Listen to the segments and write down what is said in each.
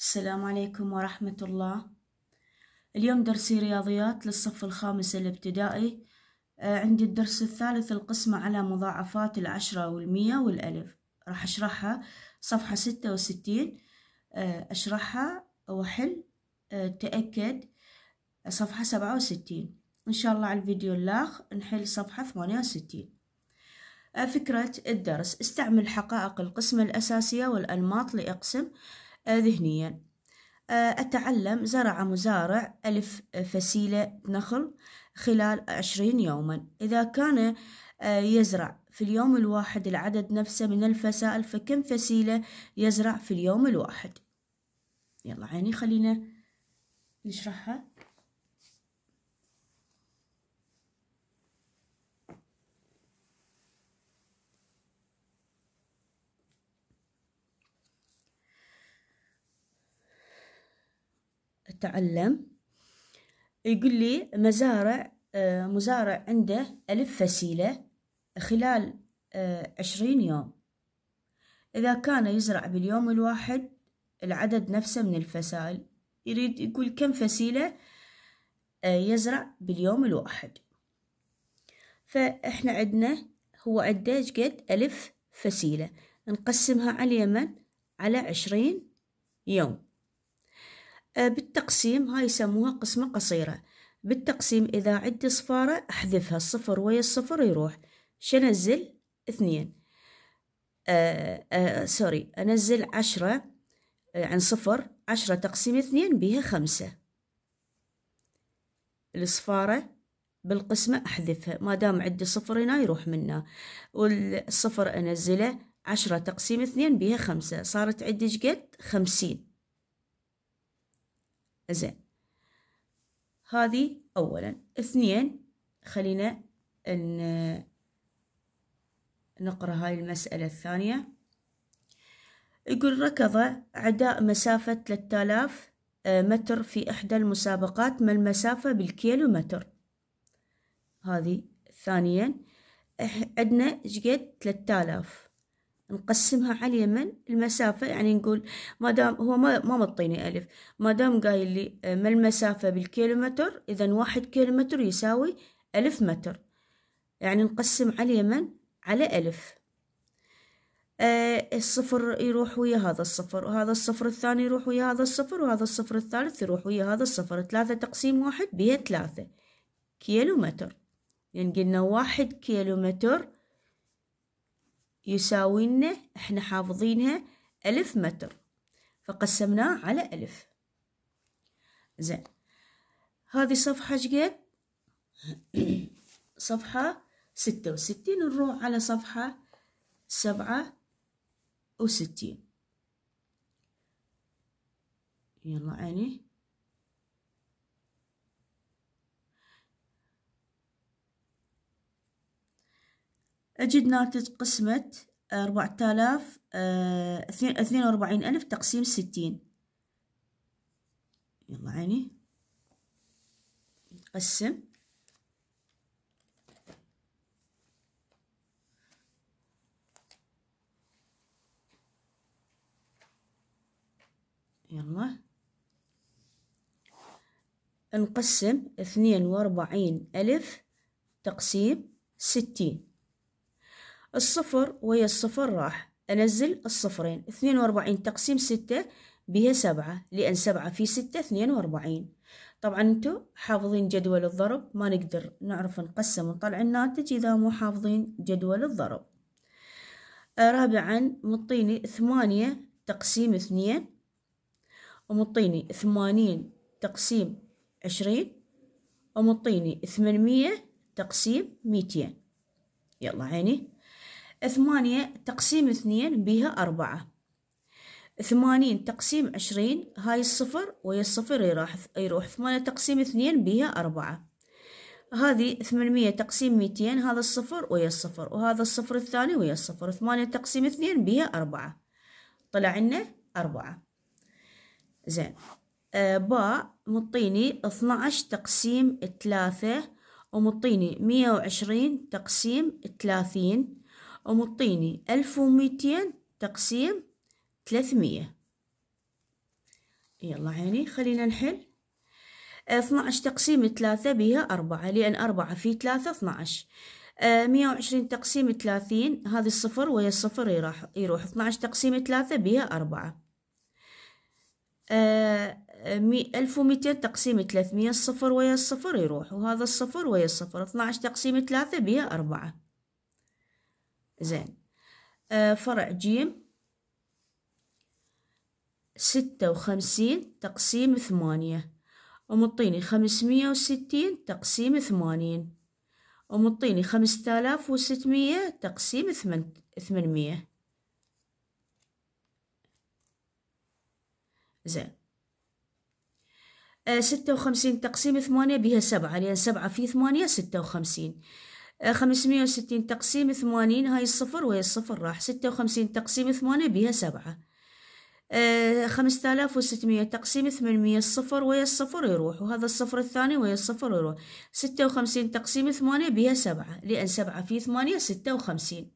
السلام عليكم ورحمة الله اليوم درسي رياضيات للصف الخامس الابتدائي آه، عندي الدرس الثالث القسمة على مضاعفات العشرة والمية والألف راح أشرحها صفحة ستة وستين آه، أشرحها وأحل آه، تأكد صفحة سبعة وستين إن شاء الله على الفيديو اللاخ نحل صفحة ثمانية وستين فكرة الدرس استعمل حقائق القسمة الأساسية والأنماط لأقسم آه، ذهنيا آه، أتعلم زرع مزارع ألف فسيلة نخل خلال عشرين يوما إذا كان آه، يزرع في اليوم الواحد العدد نفسه من الفسائل فكم فسيلة يزرع في اليوم الواحد يلا عيني خلينا نشرحها التعلم يقول لي مزارع آه، مزارع عنده ألف فسيلة خلال آه، عشرين يوم إذا كان يزرع باليوم الواحد العدد نفسه من الفسائل يريد يقول كم فسيلة آه، يزرع باليوم الواحد فإحنا عندنا هو عداج قد ألف فسيلة نقسمها على اليمن على عشرين يوم بالتقسيم هاي يسموها قسمة قصيرة بالتقسيم إذا عدي صفارة أحذفها الصفر ويا الصفر يروح شنزل اثنين آه آه سوري أنزل عشرة آه، عن صفر عشرة تقسيم اثنين بيها خمسة الصفارة بالقسمة أحذفها ما دام عدي صفر هنا يروح منها والصفر أنزله عشرة تقسيم اثنين بيها خمسة صارت عدي شقد خمسين زين هذه أولا اثنين خلينا ان نقرأ هاي المسألة الثانية يقول ركض عداء مسافة 3000 آه، متر في إحدى المسابقات ما المسافة بالكيلو متر هذه ثانيا عندنا شقد 3000 نقسمها على اليمن المسافة يعني نقول ما دام هو ما ما مطيني ألف ما دام قايل لي آه، ما المسافة بالكيلومتر إذا واحد كيلومتر يساوي ألف متر يعني نقسم على اليمن على ألف آه الصفر يروح ويا هذا الصفر وهذا الصفر الثاني يروح ويا هذا الصفر وهذا الصفر الثالث يروح ويا هذا الصفر ثلاثة تقسيم واحد بيها ثلاثة كيلومتر يعني قلنا واحد كيلومتر يساوي لنا احنا حافظينها ألف متر فقسمناه على ألف زين هذه صفحة شقد صفحة ستة وستين نروح على صفحة سبعة وستين يلا عيني أجد ناتج قسمة أربعة آه، آلاف آه، اثنين وأربعين ألف تقسيم ستين يلا عيني نقسم يلا نقسم اثنين وأربعين ألف تقسيم ستين الصفر ويا الصفر راح أنزل الصفرين اثنين وأربعين تقسيم ستة بها سبعة لأن سبعة في ستة اثنين وأربعين طبعا انتو حافظين جدول الضرب ما نقدر نعرف نقسم ونطلع الناتج إذا مو حافظين جدول الضرب آه، رابعا مطيني ثمانية تقسيم اثنين ومطيني ثمانين تقسيم عشرين ومطيني ثمانمية تقسيم ميتين يلا عيني ثمانية تقسيم اثنين بها أربعة ثمانين تقسيم عشرين هاي الصفر ويا الصفر يروح يروح ثمانية تقسيم اثنين بها أربعة هذه ثمانمية تقسيم ميتين هذا الصفر ويا الصفر وهذا الصفر الثاني ويا الصفر ثمانية تقسيم اثنين بها أربعة طلع لنا أربعة زين آه باء مطيني اثناعش تقسيم ثلاثة ومطيني مية وعشرين تقسيم ثلاثين ومطيني ألف وميتين تقسيم ثلاثمية يلا عيني خلينا نحل آه، اثناعش تقسيم ثلاثة بيها أربعة لأن أربعة في ثلاثة اثناعش مية آه، وعشرين تقسيم ثلاثين هذه الصفر ويا الصفر يروح يروح اثناعش تقسيم ثلاثة بيها أربعة آه، ألف وميتين تقسيم ثلاثمية الصفر ويا الصفر يروح وهذا الصفر ويا الصفر اثناعش تقسيم ثلاثة بيها أربعة زين آه فرع جيم ستة وخمسين تقسيم ثمانية ومطيني خمسمية وستين تقسيم ثمانين ومطيني خمسة آلاف وستمية تقسيم ثمن ثمانمية زين آه، ستة وخمسين تقسيم ثمانية بها سبعة لأن سبعة في ثمانية ستة وخمسين خمسمية وستين تقسيم ثمانين هاي الصفر وهي الصفر راح ستة وخمسين تقسيم ثمانية بيها سبعة آه، خمسة آلاف وستمية تقسيم ثمانمية الصفر ويا الصفر يروح وهذا الصفر الثاني ويا الصفر يروح ستة وخمسين تقسيم ثمانية بيها سبعة لأن سبعة في ثمانية ستة وخمسين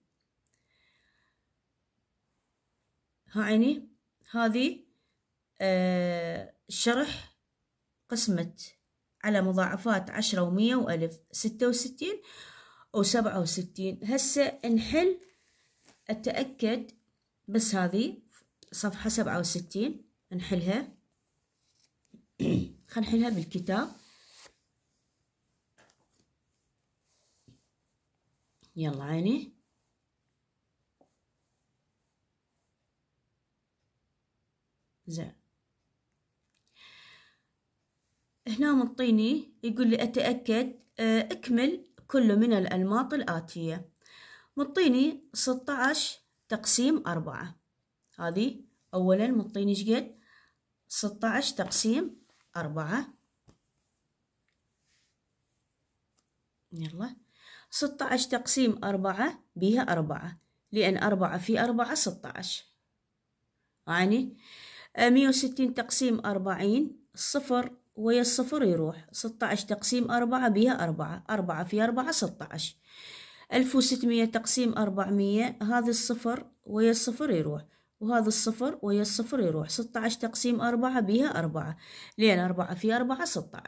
ها عيني هذي آه شرح قسمة على مضاعفات عشرة ومية وألف ستة وستين أو سبعة وستين هسه نحل أتأكد بس هذه صفحة سبعة وستين نحلها خنحلها نحلها بالكتاب يلا عيني زين هنا منطيني يقول لي أتأكد آه، أكمل كل من الأنماط الآتية مطيني 16 تقسيم أربعة هذه أولا مطيني شقد 16 تقسيم أربعة يلا 16 تقسيم أربعة بيها أربعة لأن أربعة في أربعة 16 يعني مية وستين تقسيم أربعين صفر ويا الصفر يروح ستة تقسيم أربعة بيها أربعة أربعة في أربعة ستة ألف وستمية تقسيم أربعمية هذا الصفر ويا الصفر يروح وهذا الصفر ويا الصفر يروح ستة تقسيم أربعة بيها أربعة لين أربعة في أربعة ستة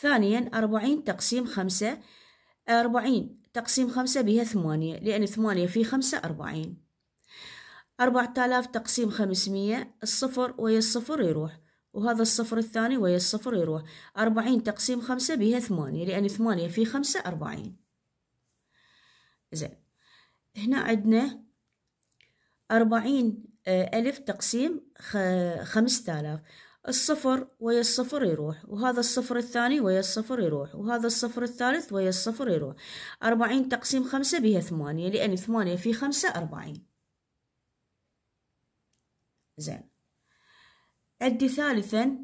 ثانيا أربعين تقسيم خمسة أربعين تقسيم خمسة بها ثمانية لأن ثمانية في خمسة أربعين أربعة آلاف تقسيم خمسمية الصفر ويا الصفر يروح وهذا الصفر الثاني ويا الصفر يروح أربعين تقسيم خمسة بيها ثمانية لأن ثمانية في خمسة أربعين زين هنا عندنا أربعين آه، ألف تقسيم خمسة آلاف الصفر ويا الصفر يروح وهذا الصفر الثاني ويا الصفر يروح وهذا الصفر الثالث ويا الصفر يروح أربعين تقسيم خمسة بها ثمانية لأن ثمانية في خمسة أربعين زين عدي ثالثا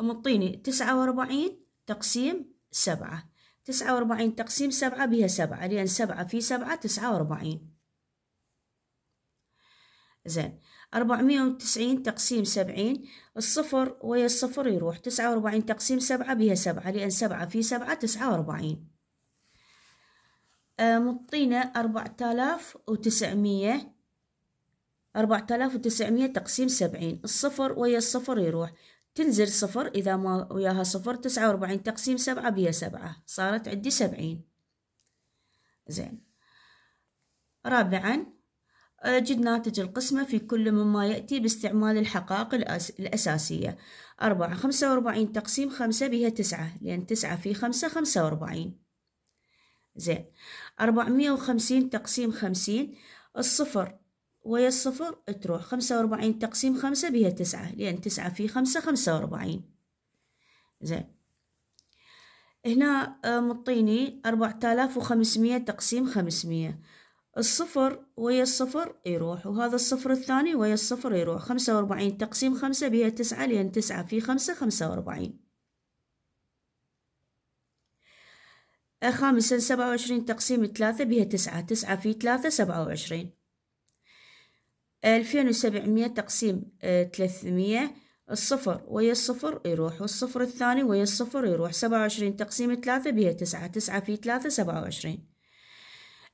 مطيني تسعة وأربعين تقسيم سبعة تسعة وأربعين تقسيم سبعة بها سبعة لأن سبعة في سبعة تسعة وأربعين زين أربعمية وتسعين تقسيم سبعين الصفر ويا الصفر يروح تسعة وأربعين تقسيم سبعة بها سبعة لأن سبعة في سبعة تسعة وأربعين مطينا أربعة آلاف وتسعمية 4900 تقسيم 70 الصفر ويا الصفر يروح تنزل صفر إذا ما وياها صفر تسعة وأربعين تقسيم سبعة بيا سبعة صارت عندي سبعين زين رابعا أجد آه، ناتج القسمة في كل مما يأتي باستعمال الحقائق الأساسية أربعة خمسة وأربعين تقسيم خمسة بها تسعة لأن تسعة في خمسة خمسة وأربعين زين أربعمية وخمسين تقسيم خمسين الصفر وهي الصفر تروح خمسة وأربعين تقسيم خمسة بها تسعة لأن تسعة في خمسة خمسة وأربعين زين هنا آه، مطيني أربعة آلاف وخمسمية تقسيم خمسمية الصفر ويا الصفر يروح وهذا الصفر الثاني ويا الصفر يروح خمسة وأربعين تقسيم خمسة بها تسعة لأن تسعة في خمسة خمسة وأربعين آه، خامسا سبعة وعشرين تقسيم ثلاثة بها تسعة تسعة في ثلاثة سبعة وعشرين ألفين وسبعمية تقسيم آه، ثلاثمية الصفر ويا الصفر يروح والصفر الثاني ويا الصفر يروح سبعة وعشرين تقسيم ثلاثة بيها تسعة تسعة في ثلاثة سبعة وعشرين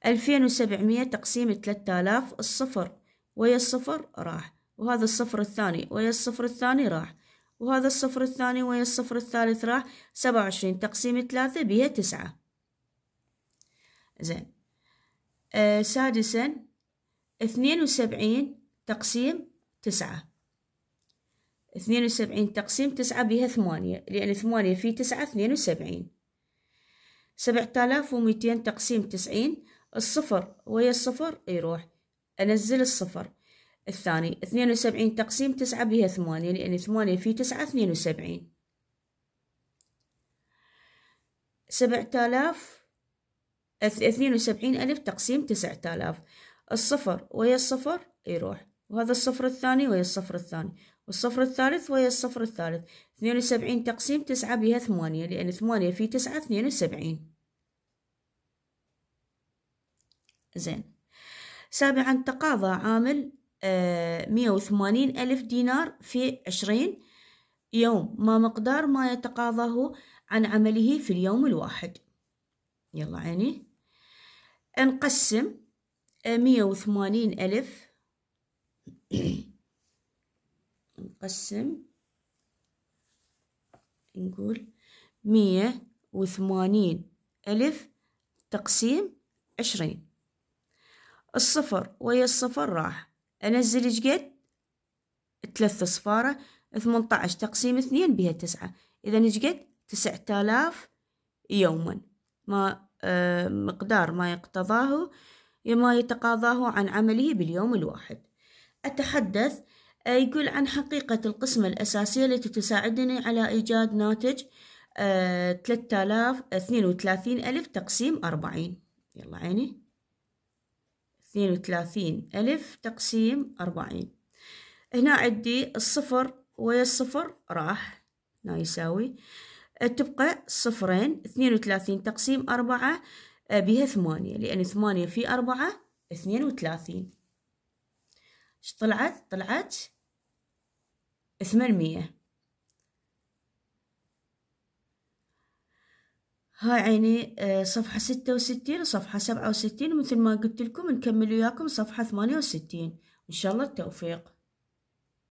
ألفين وسبعمية تقسيم ثلاثة آلاف الصفر ويا الصفر راح وهذا الصفر الثاني ويا الصفر الثاني راح وهذا الصفر الثاني ويا الصفر الثالث راح سبعة وعشرين تقسيم ثلاثة بيها تسعة زين آه سادسا اثنين وسبعين تقسيم تسعة اثنين وسبعين تقسيم تسعة بيها ثمانية لأن ثمانية في تسعة اثنين وسبعين سبعة آلاف وميتين تقسيم تسعين الصفر ويا الصفر يروح أنزل الصفر الثاني اثنين وسبعين تقسيم تسعة بها ثمانية لأن ثمانية في تسعة اثنين وسبعين سبعة آلاف اثنين وسبعين ألف تقسيم تسعة آلاف الصفر ويا الصفر يروح وهذا الصفر الثاني وهي الصفر الثاني والصفر الثالث وهي الصفر الثالث اثنين وسبعين تقسيم تسعة بها ثمانية لأن ثمانية في تسعة اثنين وسبعين زين سابعا تقاضى عامل آه، مية وثمانين ألف دينار في عشرين يوم ما مقدار ما يتقاضاه عن عمله في اليوم الواحد يلا عيني نقسم آه، مية وثمانين ألف نقسم نقول مية وثمانين ألف تقسيم عشرين الصفر ويا الصفر راح أنزل جقد ثلاثة صفارة ثمنطعش تقسيم اثنين بها تسعة إذا شقد تسعة آلاف يوما ما آه، مقدار ما يقتضاه ما يتقاضاه عن عمله باليوم الواحد أتحدث آه، يقول عن حقيقة القسمة الأساسية التي تساعدني على إيجاد ناتج آه، ثلاثة آلاف اثنين وثلاثين ألف تقسيم أربعين يلا عيني اثنين وثلاثين ألف تقسيم أربعين هنا عندي الصفر ويا الصفر راح هنا يساوي آه، تبقى صفرين اثنين وثلاثين تقسيم أربعة بها ثمانية لأن ثمانية في أربعة اثنين وثلاثين طلعت طلعت ثمانمية هاي عيني آه، صفحة ستة وستين وصفحة سبعة وستين ومثل ما قلت لكم نكمل وياكم صفحة ثمانية وستين إن شاء الله التوفيق